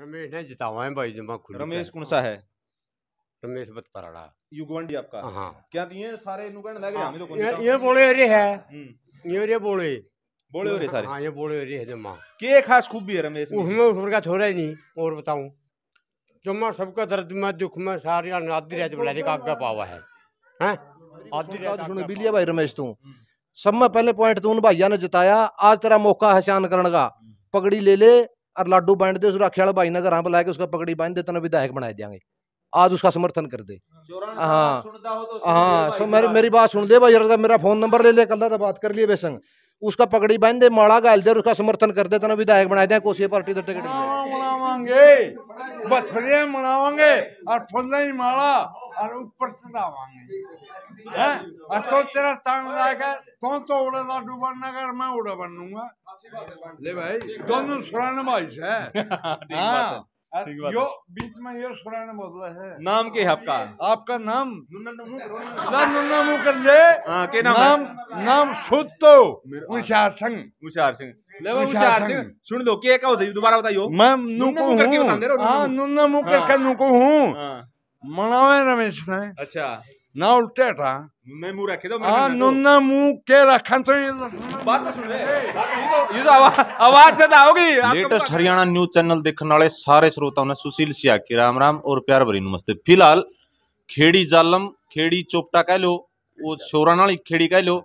रमेश ने जिता हुआ है भाई जमा खुली रमेश कौन सा हाँ। है रमेश बतपराड़ा युगवंडी आपका हां क्या दिए सारे इनु कहने लगे हम तो ये, हाँ, तो ये बोले रे है हम्म। ये रे बोले बोले रे सारे हां ये बोले रे है जमा के खास खूबी है रमेश उसमें उस का थोड़ा ही नहीं और बताऊं जमा सबका दर्द में दुख में सारी आदि रहते बुलाने का आगे पावा है हैं आदि रहते सुन तो बिलिया भाई रमेश तू हम्म। सब में पहले पॉइंट तो उन भाइयों ने जताया आज तेरा मौका है शान करने का हम्म। पगड़ी ले ले और लाडू बांट दे राखी वाला भाई ना घर पर लाके उसका पकड़ी बांध दे तेना विधायक बनाए देंगे आज उसका समर्थन कर दे हाँ तो हाँ सो मेरी मेरी बात सुन दे भाई जरा मेरा फोन नंबर ले ले कल तो बात कर लिए बेसंग उसका पगड़ी बांध दे माड़ा गाल दे उसका समर्थन कर दे तेना विधायक बनाए दें कोसी पार्टी का टिकट मनावांगे बथड़िया मनावांगे और फुल माड़ा और ऊपर चढ़ावे है तो तेरा तो तो उड़ेगा नगर मैं उड़े बनूंगा ले भाई दोनों सुरान भाई हाँ। यो बीच में सुरान है नाम के आपका आपका नाम नुन्ना मुंह कर ले आ, हाँ, के नाम नाम, नाम तो उषार सिंह उषार सिंह सुन दो के का दोबारा बताइयो मैं नुको हूं नुन्ना मुंह करके हाँ, नुको हूं मनावे अच्छा ना उल्टे था मैं रखे हाँ, नुन्ना के तो ये बात तो सुन ले ये तो आवाज लेटेस्ट हरियाणा न्यूज चैनल देखने वाले सारे श्रोताओं ने सुशील सिया की राम राम और प्यार भरी नमस्ते फिलहाल खेड़ी जालम खेड़ी चोपटा कह लो वो शोरानाली खेड़ी कह लो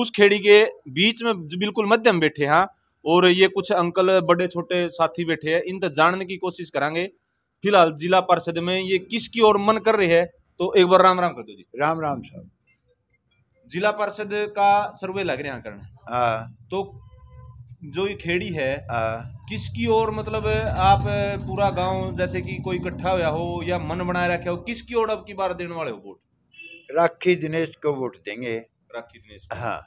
उस खेड़ी के बीच में बिल्कुल मध्यम बैठे हैं और ये कुछ अंकल बड़े छोटे साथी बैठे हैं इन तक तो जानने की कोशिश करेंगे फिलहाल जिला परिषद में ये किसकी ओर मन कर रही है तो एक बार राम राम कर दो जी राम राम साहब जिला परिषद का सर्वे लग रहा करना हाँ। तो जो ये खेड़ी है हाँ। किसकी ओर मतलब आप पूरा गांव जैसे कि कोई इकट्ठा हुआ हो या मन बनाए रखे हो किसकी ओर अब की बार देने वाले हो वोट राखी दिनेश को वोट देंगे राखी दिनेश हाँ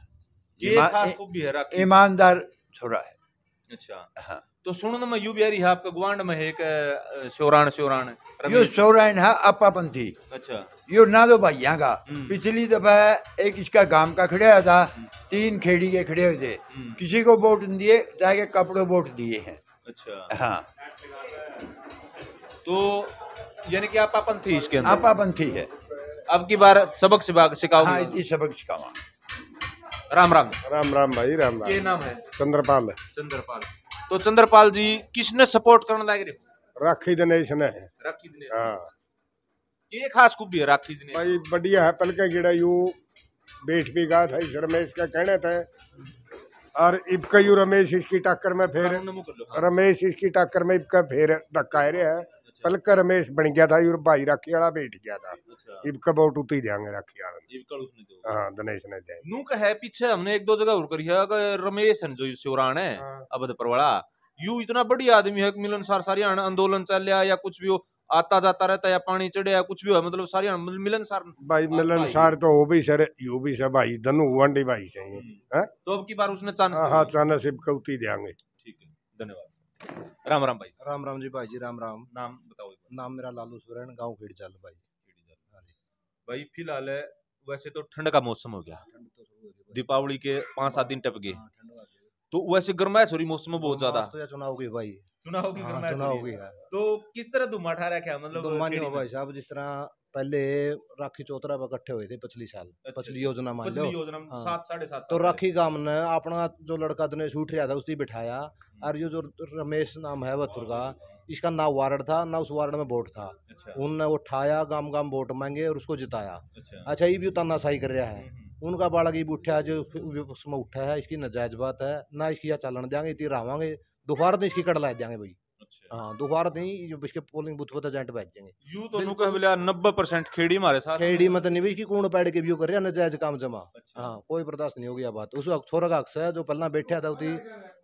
ये खास खूबी है राखी ईमानदार थोड़ा है अच्छा हाँ तो ना में यू बिहारी है आपका गुआंड में एक शोरान शोरान यो शोरान है अपा पंथी अच्छा यो ना दो भाई यहाँ का हम्म। पिछली दफा एक इसका गांव का खड़े हुआ था हम्म। तीन खेड़ी के खड़े हुए थे हम्म। किसी को वोट दिए जाके कपड़े वोट दिए हैं अच्छा हाँ तो यानी कि आपा पंथी इसके अंदर आपा पंथी है अब की बार सबक सिखाओ हाँ तो? सबक सिखाओ राम राम राम राम भाई राम राम ये नाम है चंद्रपाल चंद्रपाल तो चंद्रपाल जी किसने सपोर्ट करने लग रहे राखी दिनेश हाँ ये खास खूबी है राखी दिनेश भाई बढ़िया है पल गिड़ा यू बैठ भी गया था इस रमेश का कहना था और इबका यू रमेश इसकी टक्कर में फिर हाँ, हाँ। रमेश इसकी टक्कर में इबका फिर धक्का है पलकर रमेश बन गया था और भाई राखी वाला बैठ गया था इबका वोट उत ही देंगे राखी वाला हाँ दिनेश ने दे नू का है पीछे हमने एक दो जगह और करी है रमेश है जो शिवराण है अबधपुर वाला यू इतना बढ़िया आदमी है मिलन सार सारी आंदोलन चल रहा या कुछ भी हो आता जाता रहता या पानी चढ़े या कुछ भी हो मतलब सारी मिलन सार भाई मिलन सार तो वो भी सर यू भी सर भाई धनु वंडी भाई चाहिए तो अब की बार उसने चांस हाँ चांस इबका उत देंगे ठीक है धन्यवाद राम राम भाई राम राम जी भाई जी राम राम नाम बताओ नाम मेरा लालू सुरन गाँव खेड़ खेड़चाल भाई हाँ भाई फिलहाल है वैसे तो ठंड का मौसम हो गया तो दीपावली के पांच सात दिन टप गए हाँ, तो वैसे गर्माइश हो मौसम बहुत ज्यादा तो चुनाव की भाई चुनाव की हाँ, चुनाव की तो किस तरह धुमा ठा रखा मतलब धुमा नहीं हो भाई साहब जिस तरह पहले राखी चौथरा पर इकट्ठे हुए थे पिछली साल अच्छा, पिछली अच्छा। योजना मान लो हाँ। तो राखी काम ने अपना जो लड़का दिनेश उठ रहा था उसकी बिठाया हम्म। और ये जो रमेश नाम है बथुर का इसका ना वार्ड था ना उस वार्ड में वोट था अच्छा। उनने उठाया गांव गांव वोट मांगे और उसको जिताया अच्छा ये भी तानाशाही कर रहा है हम्म, हम्म। उनका बालक ये उठा जो उसमें उठा है इसकी नाजायज बात है ना इसकी यहाँ चालन देंगे इतनी रहावांगे दोपहर में तो इसकी कड़ला देंगे भाई अच्छा। हां दोबारा नहीं तो जो इसके पोलिंग बूथ पर एजेंट बैठ जाएंगे यू तो नु कह बोला 90% खेड़ी मारे साथ खेड़ी मत मतलब निवेश की कोण पेड़ के व्यू कर रहे नजायज काम जमा अच्छा। हां कोई बर्दाश्त नहीं होगी बात उस छोरा का अक्स है जो पहला बैठा था उसी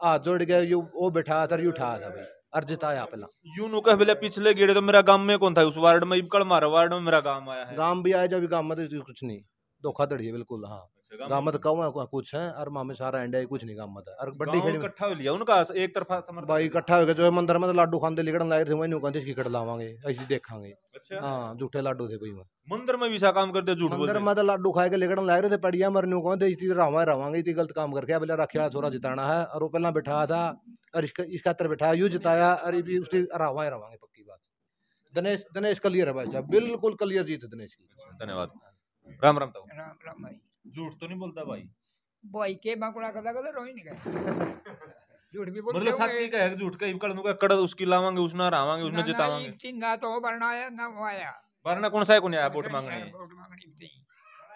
हाथ जोड़ गया यू वो बैठा था यू उठा था भाई और जिताया पहला यू नु कह बोले पिछले गेड़े तो मेरा गांव में कौन था उस वार्ड में इबकड़ मारे वार्ड में मेरा गांव आया है गांव भी आया जब गांव में तो कुछ नहीं धोखाधड़ी है बिल्कुल हां अच्छा गामत का कुछ है और मामे सारा एंड कुछ नहीं गामत है और बड़ी खेल इकट्ठा हो लिया उनका एक तरफा समर्थन भाई इकट्ठा हो गया जो मंदिर में तो लाडू खांदे लिखण लाए थे वही नुका जिसकी कट लावांगे ऐसी देखांगे अच्छा हां झूठे लाडू थे भाई मंदिर में भी सा काम करते झूठ मंदिर में तो लाडू खा के लिखण लाए थे पड़िया मर नु कहते इसी रहा रहांगे इतनी गलत काम करके पहले राखी छोरा जिताना है और वो पहला बैठा था और इसका इसका तर बैठा यू जिताया और उसकी रहा रहांगे पक्की बात दिनेश दिनेश क्लियर है भाई साहब बिल्कुल क्लियर जीत दिनेश की अच्छा, धन्यवाद राम राम राम राम भाई झूठ तो नहीं बोलता भाई भाई के बाकुड़ा कदा कदा रोई नहीं गए झूठ भी बोलता मतलब सच्ची का है झूठ का इकड़ नुका का कड़ उसकी लावांगे उसना हरावांगे उसने जितावांगे चिंगा तो वरना आया ना वो आया वरना कौन सा है कौन आया वोट मांगने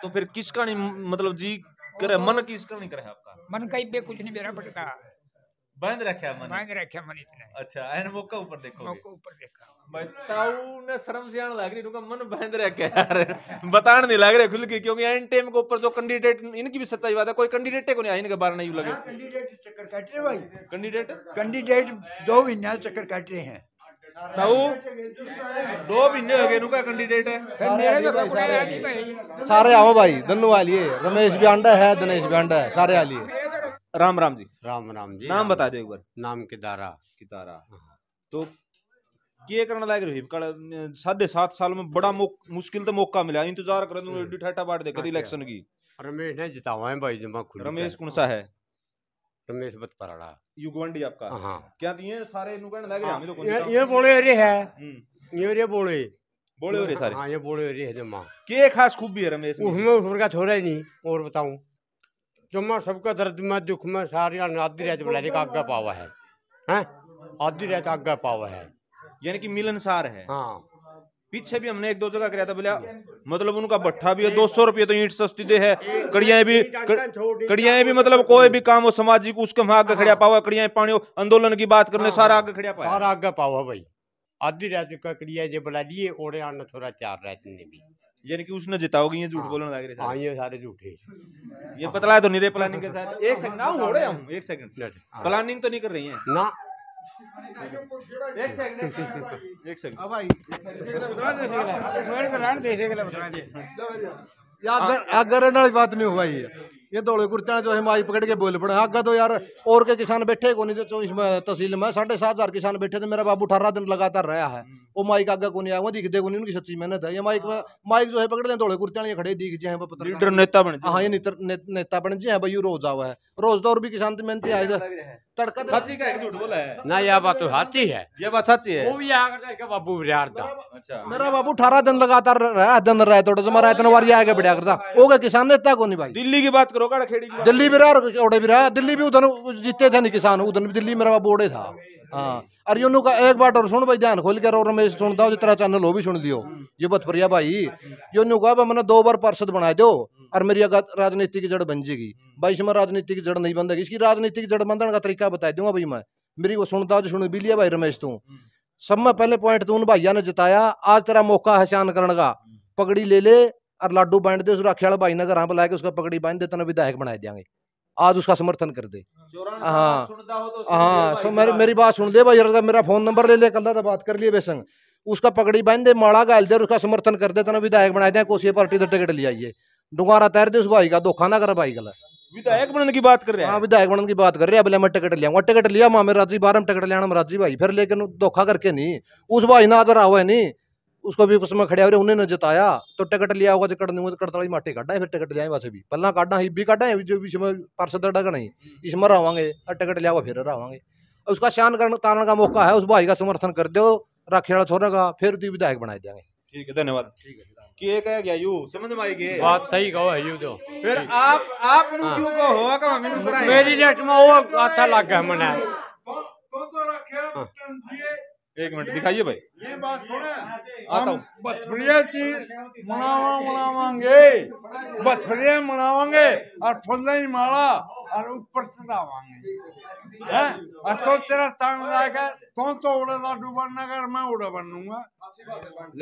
तो फिर किसका नहीं मतलब जी करे तो मन किसका नहीं करे आपका मन का पे कुछ नहीं मेरा पटका बंद रखे मन बंद रखे मन इतने अच्छा एन मौका ऊपर देखो मौका ऊपर देखा बताऊ ने शर्म से आने लग रही उनका मन बंद रखे यार बताने नहीं लग रहे खुल के क्योंकि एन टाइम के ऊपर जो कैंडिडेट इनकी भी सच्चाई बात है कोई कैंडिडेट को नहीं आई इनके बारे नहीं लगे कैंडिडेट चक्कर काट रहे भाई कैंडिडेट कैंडिडेट दो महीने चक्कर काट रहे हैं ताऊ दो महीने हो गए इनका कैंडिडेट है सारे आओ भाई धन्यवाद लिए रमेश भी आंडा है दिनेश भी आंडा है सारे आ लिए राम राम जी राम राम जी नाम बता दो एक बार नाम किदारा किदारा हाँ। तो के करने लायक रही कल साढ़े सात साल में बड़ा मुश्किल तो मौका मिला इंतजार कर दे कदी इलेक्शन की रमेश ने जितावा है भाई जमा खुद रमेश कौन सा है रमेश बत पराड़ा युगवंडी आपका हां हाँ। क्या दिए तो सारे नु कहने लगे हम तो कौन ये बोले रे है हम्म। ये रे बोले बोले रे सारे हां ये बोले रे है जमा के खास खूबी है रमेश उसमें उसका थोड़ा ही नहीं और बताऊं जो सबका दर्द में दुख में सारिया आधी रात बुला का आगे पावा है आधी रात आगे पावा है यानी कि मिलनसार है हाँ पीछे भी हमने एक दो जगह कराया था बोला मतलब उनका भट्ठा भी है दो सौ रुपये तो ईट सस्ती दे है कड़ियाएं भी कड़ियाएं भी मतलब कोई भी काम हो सामाजिक उसके वहां आगे खड़िया पावा कड़ियाएं पानी हो आंदोलन की बात करने सारा आगे खड़िया पावा सारा आगे पावा भाई आधी रात का कड़िया जो बुला लिए ओढ़े आना थोड़ा चार रात ने भी यानी कि उसने जिताओगी ये झूठ हाँ। बोलने लग रहे हाँ ये सारे झूठे ये पतला है तो निरे प्लानिंग के साथ हाँ, एक सेकंड ना हो रहे हम एक सेकंड प्लानिंग हाँ। तो नहीं कर रही है ना एक सेकंड एक सेकंड अब भाई देशे के बता देशे के लिए बता दे हाँ। अगर बात में हुआ ये ये दौड़े कुर्ते जो है माई पकड़ के बोल पड़े आगे हाँ, तो यार और के किसान बैठे को नहीं चौबीस में तहसील में साढ़े सात हजार किसान बैठे थे मेरा बाबू अठारह दिन लगातार रहा है वो माइक आगे को नहीं आया दिखते को नहीं उनकी सच्ची मेहनत है ये माइक माइक जो है पकड़ लें दौड़े कुर्ते खड़े दिख जी लीडर नेता बन हाँ ये नेता बन जाए भाई रोज आवा है रोज तो और भी किसान मेहनती आए तो है ये बात है वो भी बाबू अच्छा मेरा बाबू अठारह दिन लगातार दिन तो मेरा इतना बार करता किसान नेता को नहीं भाई दिल्ली की बात करो खेड़ी दिल्ली भी रहा भी रहा दिल्ली भी उधर जीते थे नहीं किसान उधर भी दिल्ली मेरा बाबू ओडे था अच्छा। हाँ अरे का एक बार और सुन भाई ध्यान खोल कर और मैं सुनता हूँ जितना चैनल हो भी सुन दियो ये बतफरिया भाई यूनू कहा मैंने दो बार पार्षद बनाए दो और मेरी राजनीति की जड़ बन जाएगी भाई इसमें राजनीतिक जड़ नहीं बंधेगी इसकी राजनीतिक जड़ बंधन का तरीका बता दूंगा भाई मैं मेरी वो सुनता जो सुन भी लिया भाई रमेश तू सब में पहले पॉइंट तो उन भैया ने जताया आज तेरा मौका है शान करने का पगड़ी ले ले और लाडू बांट दे उसका खेल भाई नगर बुला के उसका पगड़ी बांध दे तेना विधायक बना देंगे आज उसका समर्थन कर दे हाँ हाँ सो मेरी मेरी बात सुन दे भाई मेरा फोन नंबर ले ले कल था बात कर लिए बेसंग उसका पगड़ी बांध दे माड़ा गाल दे उसका समर्थन कर दे तेना विधायक बनाए दें कोसी पार्टी का टिकट ले आइए डुंगारा तैर दे उस भाई का धोखा ना कर भाई गला विधायक बनने की बात कर रहे हैं हाँ विधायक बनने की बात कर रहे हैं अबले मैं टिकट लिया टिकट लिया मामे राजी बारह में टिकट लिया राजी भाई फिर लेकिन धोखा करके नहीं उस भाई ना आजरा हुआ नहीं उसको भी उसमें खड़े हो रहे उन्हें जताया तो टिकट लिया होगा टिकट नहीं कड़ताली माटी काटा है फिर टिकट लिया वैसे भी पल्ला काटना ही भी काटा है जो भी इसमें पार्षद डगा नहीं हम्म। इसमें रहोगे और टिकट लिया हुआ फिर रहोगे उसका शान करने तारण का मौका है उस भाई का समर्थन कर दो वाला छोड़ेगा फिर विधायक बनाए देंगे ठीक है धन्यवाद ठीक है कि गया यू समझ में आएगी बात सही कहो है यू तो फिर आप आप हाँ। क्यों को हो मेरी नेट में वो अच्छा लग गया मैंने तो तो रखे एक मिनट दिखाइए भाई ये बात आता बचपनिया चीज मनावा मनावांगे बचपनिया मनावांगे और फुलने माला और ऊपर चढ़ावांगे हैं और तो तेरा टांग लाएगा तो तो उड़ेगा डूबन नगर मैं उड़ा बनूंगा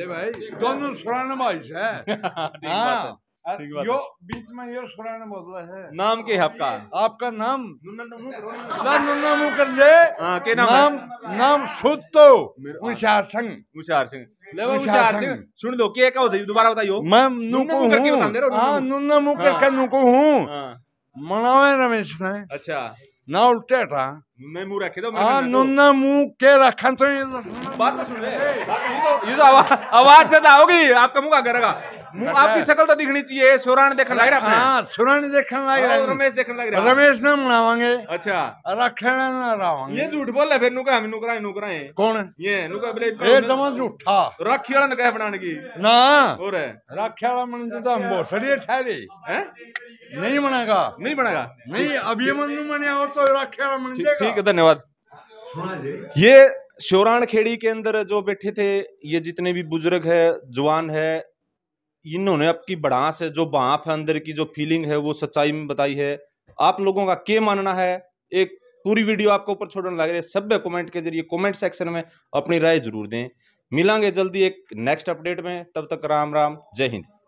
ले भाई दोनों सुनाने भाई है ठीक बात है यो बीच में यो सुनाने बोल है नाम के आपका आपका नाम नुन्ना मुंह कर ले हाँ, के नाम नाम नाम शुद्ध तो मुशार सिंह मुशार सिंह मुशार सिंह सुन लो के का होता दोबारा बताइयो मैं नुको हूं हां नुन्ना मुंह करके हाँ, हाँ। नुको हूं मनावे रमेश ने अच्छा ना उल्टे था मैं मुंह रखे तो हां नुन्ना मुंह के रखन तो बात तो तो सुन ले ये तो, तो आवाज आवाज ज्यादा होगी आपका मुंह का करेगा मतलब आपकी शक्ल तो दिखनी चाहिए सुराण देखने लग रहा है हाँ, सुराण देखने लग रहा रमेश देखने लग रहा रमेश नाम लावांगे अच्छा रखना ना लावांगे ये झूठ बोल फिर नुका हम नुकरा है नुकरा है कौन ये नुका बोले ये तमा तो झूठा राखी वाला कह बनाने की ना और राखी वाला मन तो हम बहुत सरिये ठहरे हैं नहीं बनेगा नहीं बनेगा नहीं अभी ये मन मने हो तो राखी वाला मन ठीक है धन्यवाद ये शोराण खेड़ी के अंदर जो बैठे थे ये जितने भी बुजुर्ग है जवान है इन्होंने आपकी बड़ास है जो बाँफ है अंदर की जो फीलिंग है वो सच्चाई में बताई है आप लोगों का के मानना है एक पूरी वीडियो आपको ऊपर छोड़ने लग रही है सभ्य कमेंट के जरिए कमेंट सेक्शन में अपनी राय जरूर दें मिलेंगे जल्दी एक नेक्स्ट अपडेट में तब तक राम राम जय हिंद